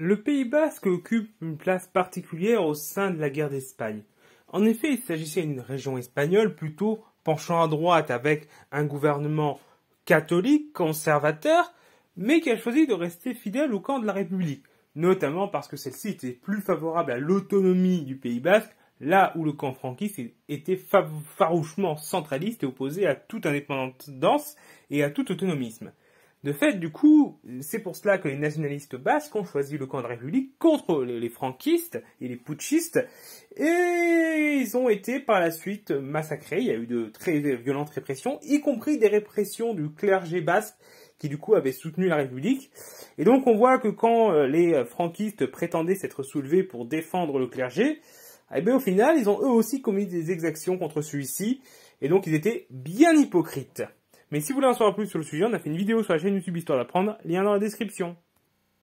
Le Pays basque occupe une place particulière au sein de la guerre d'Espagne. En effet, il s'agissait d'une région espagnole plutôt penchant à droite avec un gouvernement catholique, conservateur, mais qui a choisi de rester fidèle au camp de la République, notamment parce que celle-ci était plus favorable à l'autonomie du Pays basque, là où le camp franquiste était farouchement centraliste et opposé à toute indépendance et à tout autonomisme. De fait, du coup, c'est pour cela que les nationalistes basques ont choisi le camp de la République contre les franquistes et les putschistes, et ils ont été par la suite massacrés. Il y a eu de très violentes répressions, y compris des répressions du clergé basque qui du coup avait soutenu la République. Et donc on voit que quand euh, les franquistes prétendaient s'être soulevés pour défendre le clergé, eh bien au final, ils ont eux aussi commis des exactions contre celui-ci, et donc ils étaient bien hypocrites. Mais si vous voulez en savoir plus sur le sujet, on a fait une vidéo sur la chaîne YouTube Histoire d'apprendre, lien dans la description.